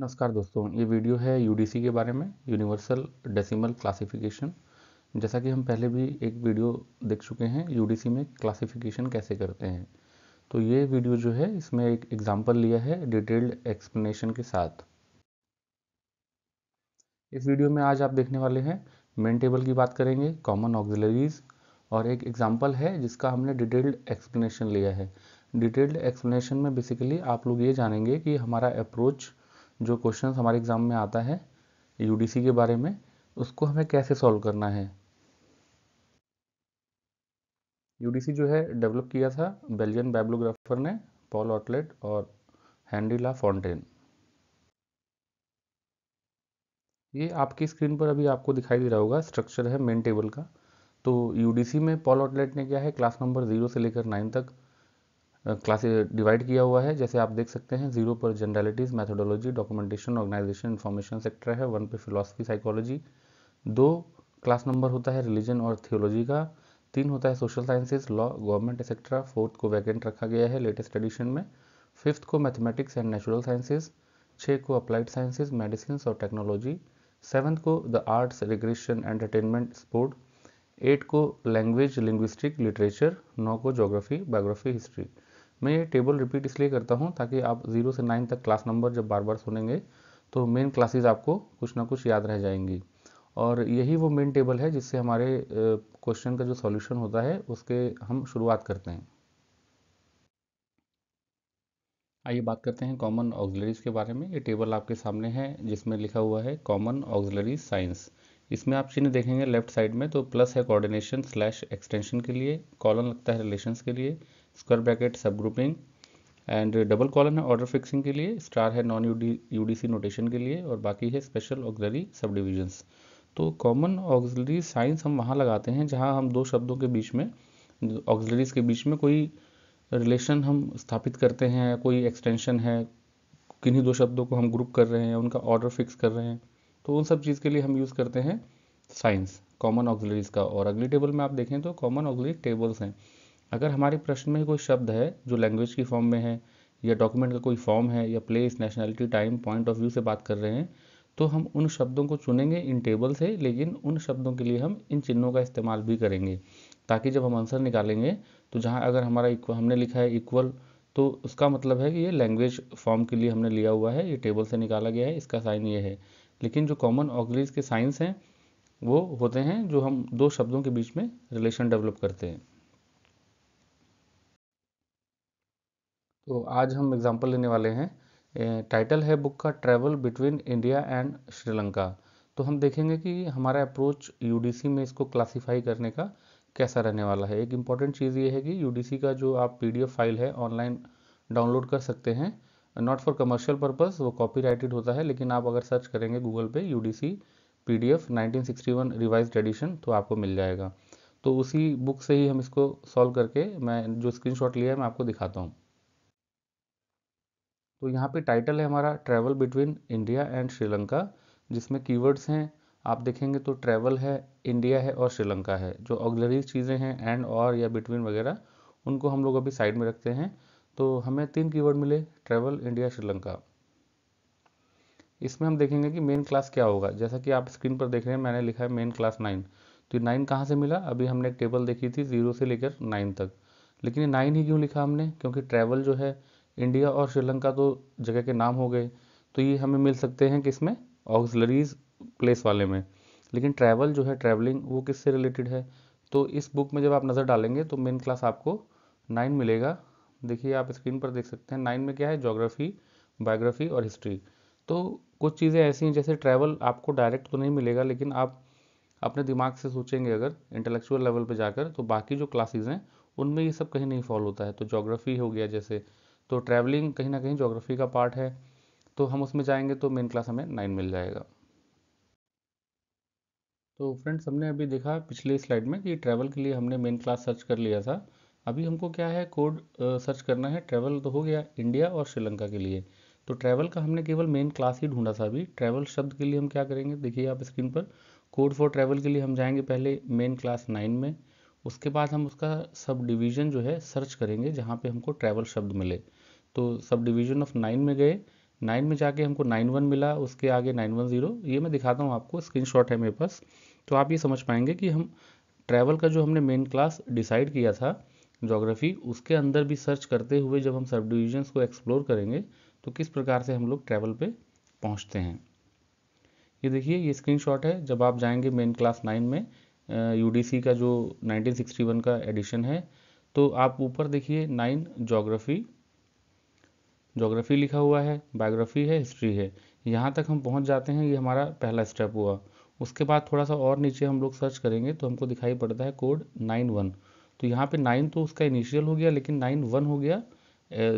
नमस्कार दोस्तों ये वीडियो है यूडीसी के बारे में यूनिवर्सल डेसिमल क्लासिफिकेशन जैसा कि हम पहले भी एक वीडियो देख चुके हैं यूडीसी में क्लासिफिकेशन कैसे करते हैं तो ये वीडियो जो है इसमें एक एग्जांपल लिया है डिटेल्ड एक्सप्लेनेशन के साथ इस वीडियो में आज आप देखने वाले हैं मेन टेबल की बात करेंगे कॉमन ऑक्जिलरीज और एक एग्जाम्पल है जिसका हमने डिटेल्ड एक्सप्लेनेशन लिया है डिटेल्ड एक्सप्लेनेशन में बेसिकली आप लोग ये जानेंगे कि हमारा अप्रोच जो क्वेश्चन हमारे एग्ज़ाम में आता है यू के बारे में उसको हमें कैसे सॉल्व करना है यू जो है डेवलप किया था बेल्जियन बाइब्लोग्राफर ने पॉल ऑटलेट और हैंडी ला फॉन्टेन ये आपकी स्क्रीन पर अभी आपको दिखाई दे रहा होगा स्ट्रक्चर है मेन टेबल का तो यूडीसी में पॉल ऑटलेट ने क्या है क्लास नंबर जीरो से लेकर नाइन तक क्लास डिवाइड किया हुआ है जैसे आप देख सकते हैं जीरो पर generalities methodology documentation organisation information sector है वन पे फिलोसफी साइकोलॉजी दो क्लास नंबर होता है रिलीजन और थियोलॉजी का तीन होता है social sciences law government etcetera fourth को वैकेंट रखा गया है लेटेस्ट एडिशन में फिफ्थ को मैथमेटिक्स एंड नेचुरल साइंसेज छः को अप्लाइड साइंसेज मेडिसिन और टेक्नोलॉजी सेवन्थ को the arts recreation entertainment sport eight को लैंग्वेज लिंग्विस्टिक लिटरेचर नौ को जोग्राफी बायोग्राफी हिस्ट्री मैं ये टेबल रिपीट इसलिए करता हूँ ताकि आप जीरो से नाइन तक क्लास नंबर जब बार बार सुनेंगे तो मेन क्लासेस आपको कुछ ना कुछ याद रह जाएंगी और यही वो मेन टेबल है जिससे हमारे क्वेश्चन का जो सॉल्यूशन होता है उसके हम शुरुआत करते हैं आइए बात करते हैं कॉमन ऑग्जलरीज के बारे में ये टेबल आपके सामने है जिसमें लिखा हुआ है कॉमन ऑक्सिलरी साइंस इसमें आप चिन्ह देखेंगे लेफ्ट साइड में तो प्लस है कोऑर्डिनेशन स्लैश एक्सटेंशन के लिए कॉलन लगता है रिलेशंस के लिए square bracket sub grouping and double colon है ऑर्डर फिक्सिंग के लिए स्टार है नॉन यू डी नोटेशन के लिए और बाकी है स्पेशल ऑक्जरी सब डिविजन्स तो कॉमन ऑक्जरी साइंस हम वहाँ लगाते हैं जहाँ हम दो शब्दों के बीच में ऑक्जरीज के बीच में कोई रिलेशन हम स्थापित करते हैं कोई एक्सटेंशन है किन्हीं दो शब्दों को हम ग्रुप कर रहे हैं उनका ऑर्डर फिक्स कर रहे हैं तो उन सब चीज़ के लिए हम यूज़ करते हैं साइंस कॉमन ऑक्जिलरीज का और अगली टेबल में आप देखें तो कॉमन ऑक्जिलरी टेबल्स हैं अगर हमारे प्रश्न में कोई शब्द है जो लैंग्वेज की फॉर्म में है या डॉक्यूमेंट का कोई फॉर्म है या place nationality time point of view से बात कर रहे हैं तो हम उन शब्दों को चुनेंगे इन टेबल से लेकिन उन शब्दों के लिए हम इन चिन्हों का इस्तेमाल भी करेंगे ताकि जब हम आंसर निकालेंगे तो जहाँ अगर हमारा हमने लिखा है इक्वल तो उसका मतलब है कि ये लैंग्वेज फॉर्म के लिए हमने लिया हुआ है ये टेबल से निकाला गया है इसका साइन ये है लेकिन जो कॉमन ऑग्रीज के साइंस हैं वो होते हैं जो हम दो शब्दों के बीच में रिलेशन डेवलप करते हैं तो आज हम एग्जाम्पल लेने वाले हैं टाइटल है बुक का travel between India and Sri Lanka तो हम देखेंगे कि हमारा अप्रोच यूडीसी में इसको क्लासीफाई करने का कैसा रहने वाला है एक इम्पॉर्टेंट चीज़ ये है कि यूडीसी का जो आप पीडीएफ फाइल है ऑनलाइन डाउनलोड कर सकते हैं नॉट फॉर कमर्शियल पर्पस वो राइटेड होता है लेकिन आप अगर सर्च करेंगे गूगल पे U D C P D F nineteen sixty one revise edition तो आपको मिल जाएगा तो उसी बुक से ही हम इसको सॉल्व करके मैं जो स्क्रीनशॉट लिया है मैं आपको दिखाता हूँ तो यहाँ पे टाइटल है हमारा travel between India and Sri Lanka जिसमें कीवर्ड्स हैं आप देखेंगे तो ट्रैवल है इंडिया है और श्रीलंका है जो ऑक्लरीज चीज़ें हैं एंड और या बिटवीन वगैरह उनको हम लोग अभी साइड में रखते हैं तो हमें तीन कीवर्ड मिले ट्रैवल इंडिया श्रीलंका इसमें हम देखेंगे कि मेन क्लास क्या होगा जैसा कि आप स्क्रीन पर देख रहे हैं मैंने लिखा है मेन क्लास नाइन तो नाइन कहाँ से मिला अभी हमने एक टेबल देखी थी जीरो से लेकर नाइन तक लेकिन ये नाइन ही क्यों लिखा हमने क्योंकि ट्रैवल जो है इंडिया और श्रीलंका तो जगह के नाम हो गए तो ये हमें मिल सकते हैं किस में ऑक्सलरीज प्लेस वाले में लेकिन ट्रैवल जो है ट्रैवलिंग वो किससे रिलेटेड है तो इस बुक में जब आप नज़र डालेंगे तो मेन क्लास आपको नाइन मिलेगा देखिए आप स्क्रीन पर देख सकते हैं नाइन में क्या है जोग्राफ़ी बायोग्राफी और हिस्ट्री तो कुछ चीज़ें ऐसी हैं जैसे ट्रैवल आपको डायरेक्ट तो नहीं मिलेगा लेकिन आप अपने दिमाग से सोचेंगे अगर इंटेलेक्चुअल लेवल पर जाकर तो बाकी जो क्लासेज हैं उनमें ये सब कहीं नहीं फॉलो होता है तो जोग्राफ़ी हो गया जैसे तो ट्रैवलिंग कहीं ना कहीं जोग्राफी का पार्ट है तो हम उसमें जाएंगे तो मेन क्लास हमें नाइन मिल जाएगा तो फ्रेंड्स हमने अभी देखा पिछले स्लाइड में कि ट्रैवल के लिए हमने मेन क्लास सर्च कर लिया था अभी हमको क्या है कोड सर्च करना है ट्रैवल तो हो गया इंडिया और श्रीलंका के लिए तो ट्रैवल का हमने केवल मेन क्लास ही ढूंढा था अभी ट्रैवल शब्द के लिए हम क्या करेंगे देखिए आप स्क्रीन पर कोड फॉर ट्रैवल के लिए हम जाएंगे पहले मेन क्लास नाइन में उसके बाद हम उसका सब डिवीज़न जो है सर्च करेंगे जहाँ पे हमको ट्रैवल शब्द मिले तो सब डिवीजन ऑफ नाइन में गए नाइन में जाके हमको नाइन वन मिला उसके आगे नाइन वन ज़ीरो ये मैं दिखाता हूँ आपको स्क्रीनशॉट है मेरे पास तो आप ये समझ पाएंगे कि हम ट्रैवल का जो हमने मेन क्लास डिसाइड किया था जोग्राफ़ी उसके अंदर भी सर्च करते हुए जब हम सब डिविजन्स को एक्सप्लोर करेंगे तो किस प्रकार से हम लोग ट्रैवल पर पहुँचते हैं ये देखिए ये स्क्रीन है जब आप जाएंगे मेन क्लास नाइन में यू का जो 1961 का एडिशन है तो आप ऊपर देखिए नाइन जोग्राफ़ी जोग्राफ़ी लिखा हुआ है बायोग्राफ़ी है हिस्ट्री है यहाँ तक हम पहुँच जाते हैं ये हमारा पहला स्टेप हुआ उसके बाद थोड़ा सा और नीचे हम लोग सर्च करेंगे तो हमको दिखाई पड़ता है कोड नाइन वन तो यहाँ पे नाइन तो उसका इनिशियल हो गया लेकिन नाइन वन हो गया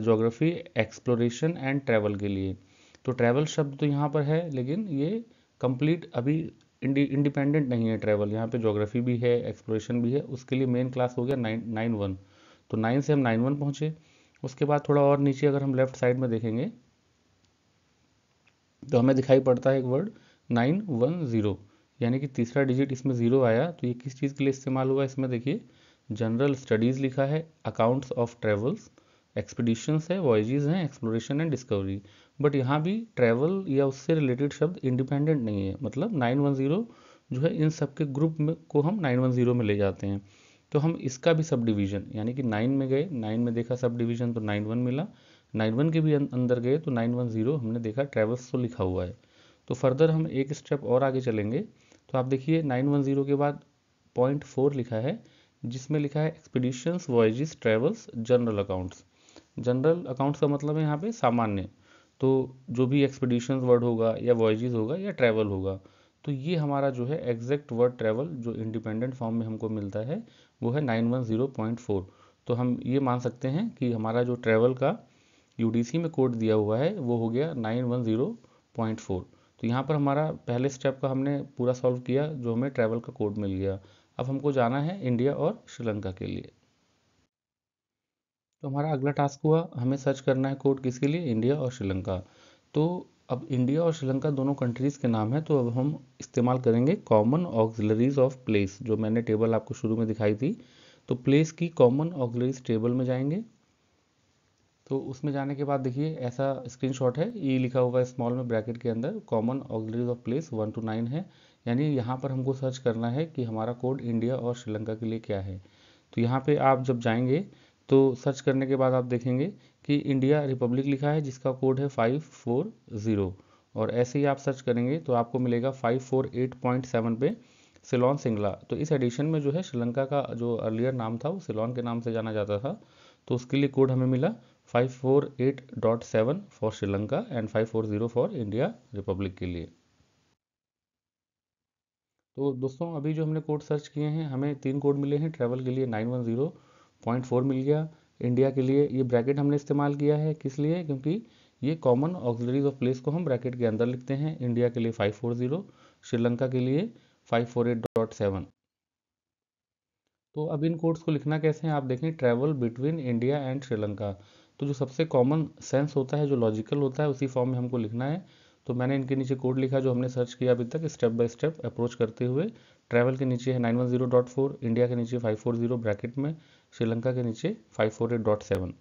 जोग्राफ़ी एक्सप्लोरेशन एंड ट्रैवल के लिए तो ट्रैवल शब्द तो यहाँ पर है लेकिन ये कंप्लीट अभी इंडिपेंडेंट नहीं है ट्रैवल यहाँ पे जोग्राफ़ी भी है एक्सप्लोरेशन भी है उसके लिए मेन क्लास हो गया नाइन नाइन वन तो नाइन से हम नाइन वन पहुँचे उसके बाद थोड़ा और नीचे अगर हम लेफ्ट साइड में देखेंगे तो हमें दिखाई पड़ता है एक वर्ड नाइन वन ज़ीरो यानी कि तीसरा डिजिट इसमें ज़ीरो आया तो ये किस चीज़ के लिए इस्तेमाल हुआ इसमें देखिए जनरल स्टडीज़ लिखा है अकाउंट्स ऑफ ट्रेवल्स एक्सपीडिशंस है वॉयजेज़ हैं एक्सप्लोरेशन एंड डिस्कवरी बट यहाँ भी ट्रैवल या उससे रिलेटेड शब्द इंडिपेंडेंट नहीं है मतलब नाइन वन ज़ीरो जो है इन सब के ग्रुप में को हम नाइन वन ज़ीरो में ले जाते हैं तो हम इसका भी सब डिवीज़न यानी कि नाइन में गए नाइन में देखा सब डिवीज़न तो नाइन वन मिला नाइन वन के भी अं-, अंदर गए तो नाइन वन ज़ीरो हमने देखा ट्रेवल्स तो लिखा हुआ है तो फर्दर हम एक स्टेप और आगे चलेंगे तो आप देखिए नाइन वन ज़ीरो के बाद पॉइंट फोर लिखा है जिसमें लिखा है expeditions voyages travels general accounts general accounts का मतलब है यहाँ पे सामान्य तो जो भी एक्सपीडिशंस वर्ड होगा या वॉयजिस होगा या ट्रैवल होगा तो ये हमारा जो है एग्जैक्ट वर्ड ट्रेवल जो इंडिपेंडेंट फॉर्म में हमको मिलता है वो है nine one zero point four तो हम ये मान सकते हैं कि हमारा जो ट्रेवल का यू में कोड दिया हुआ है वो हो गया nine one zero point four तो यहाँ पर हमारा पहले स्टेप का हमने पूरा सॉल्व किया जो हमें ट्रैवल का कोड मिल गया अब हमको जाना है इंडिया और श्रीलंका के लिए तो हमारा अगला टास्क हुआ हमें सर्च करना है कोड किसके लिए इंडिया और श्रीलंका तो अब इंडिया और श्रीलंका दोनों कंट्रीज़ के नाम है तो अब हम इस्तेमाल करेंगे कॉमन ऑक्सिलरीज ऑफ प्लेस जो मैंने टेबल आपको शुरू में दिखाई थी तो प्लेस की कॉमन ऑक्सिलरीज टेबल में जाएंगे तो उसमें जाने के बाद देखिए ऐसा स्क्रीनशॉट है ई e लिखा हुआ है स्मॉल में ब्रैकेट के अंदर common auxiliaries of place one two nine है यानी यहाँ पर हमको सर्च करना है कि हमारा कोड इंडिया और श्रीलंका के लिए क्या है तो यहाँ पे आप जब जाएंगे तो सर्च करने के बाद आप देखेंगे कि इंडिया रिपब्लिक लिखा है जिसका कोड है फाइव फोर ज़ीरो और ऐसे ही आप सर्च करेंगे तो आपको मिलेगा five four eight point seven पे सिलोन सिंगला तो इस एडिशन में जो है श्रीलंका का जो अर्लियर नाम था वो सिलोन के नाम से जाना जाता था तो उसके लिए कोड हमें मिला five four eight dot seven for Sri Lanka and five four zero for India republic के लिए तो दोस्तों अभी जो हमने कोड सर्च किए हैं हमें तीन कोड मिले हैं ट्रेवल के लिए nine one zero point four मिल गया इंडिया के लिए ये ब्रैकेट हमने इस्तेमाल किया है किस लिए क्योंकि ये कॉमन ऑक्सिलरीज ऑफ प्लेस को हम ब्रैकेट के अंदर लिखते हैं इंडिया के लिए 540 श्रीलंका के लिए 548.7 तो अब इन कोड्स को लिखना कैसे है आप देखें travel between India and Sri Lanka तो जो सबसे कॉमन सेंस होता है जो लॉजिकल होता है उसी फॉर्म में हमको लिखना है तो मैंने इनके नीचे कोड लिखा जो हमने सर्च किया अभी तक स्टेप बाय स्टेप अप्रोच करते हुए ट्रैवल के नीचे है 910.4 इंडिया के नीचे 540 ब्रैकेट में श्रीलंका के नीचे five four eight dot seven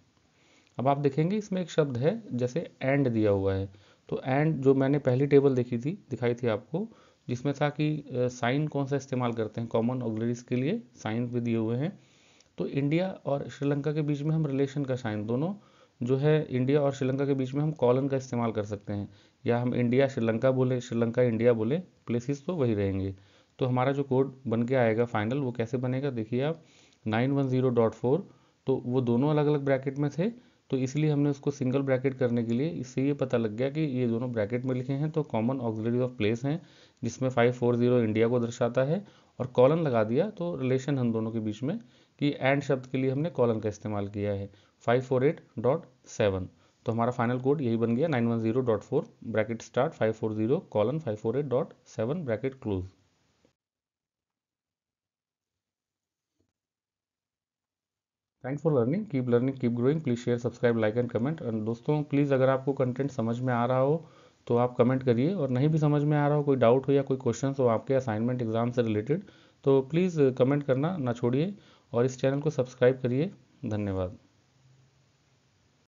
अब आप देखेंगे इसमें एक शब्द है जैसे एंड दिया हुआ है तो एंड जो मैंने पहली टेबल देखी थी दिखाई थी आपको जिसमें था कि साइन कौन सा इस्तेमाल करते हैं कॉमन ऑगलरीज के लिए साइन भी दिए हुए हैं तो इंडिया और श्रीलंका के बीच में हम रिलेशन का साइन दोनों जो है इंडिया और श्रीलंका के बीच में हम कॉलन का इस्तेमाल कर सकते हैं या हम इंडिया श्रीलंका बोले श्रीलंका इंडिया बोले प्लेसिस तो वही रहेंगे तो हमारा जो कोड बन के आएगा फाइनल वो कैसे बनेगा देखिए आप nine one zero dot four तो वो दोनों अलग अलग ब्रैकेट में थे तो इसलिए हमने उसको सिंगल ब्रैकेट करने के लिए इससे ये पता लग गया कि ये दोनों ब्रैकेट में लिखे हैं तो कॉमन ऑक्सिलरीज ऑफ प्लेस हैं जिसमें फाइव फोर ज़ीरो इंडिया को दर्शाता है और कॉलन लगा दिया तो रिलेशन हम दोनों के बीच में कि एंड शब्द के लिए हमने कॉलन का इस्तेमाल किया है five four eight dot seven तो हमारा फाइनल कोड यही बन गया nine one zero dot four bracket start five four zero colon five four eight dot seven bracket close thanks for learning keep learning keep growing please share subscribe like and comment and दोस्तों please अगर आपको content समझ में आ रहा हो तो आप comment करिए और नहीं भी समझ में आ रहा हो कोई डाउट हो या कोई क्वेश्चन हो आपके असाइनमेंट एग्ज़ाम से रिलेटेड तो प्लीज़ कमेंट करना ना छोड़िए और इस चैनल को सब्सक्राइब करिए धन्यवाद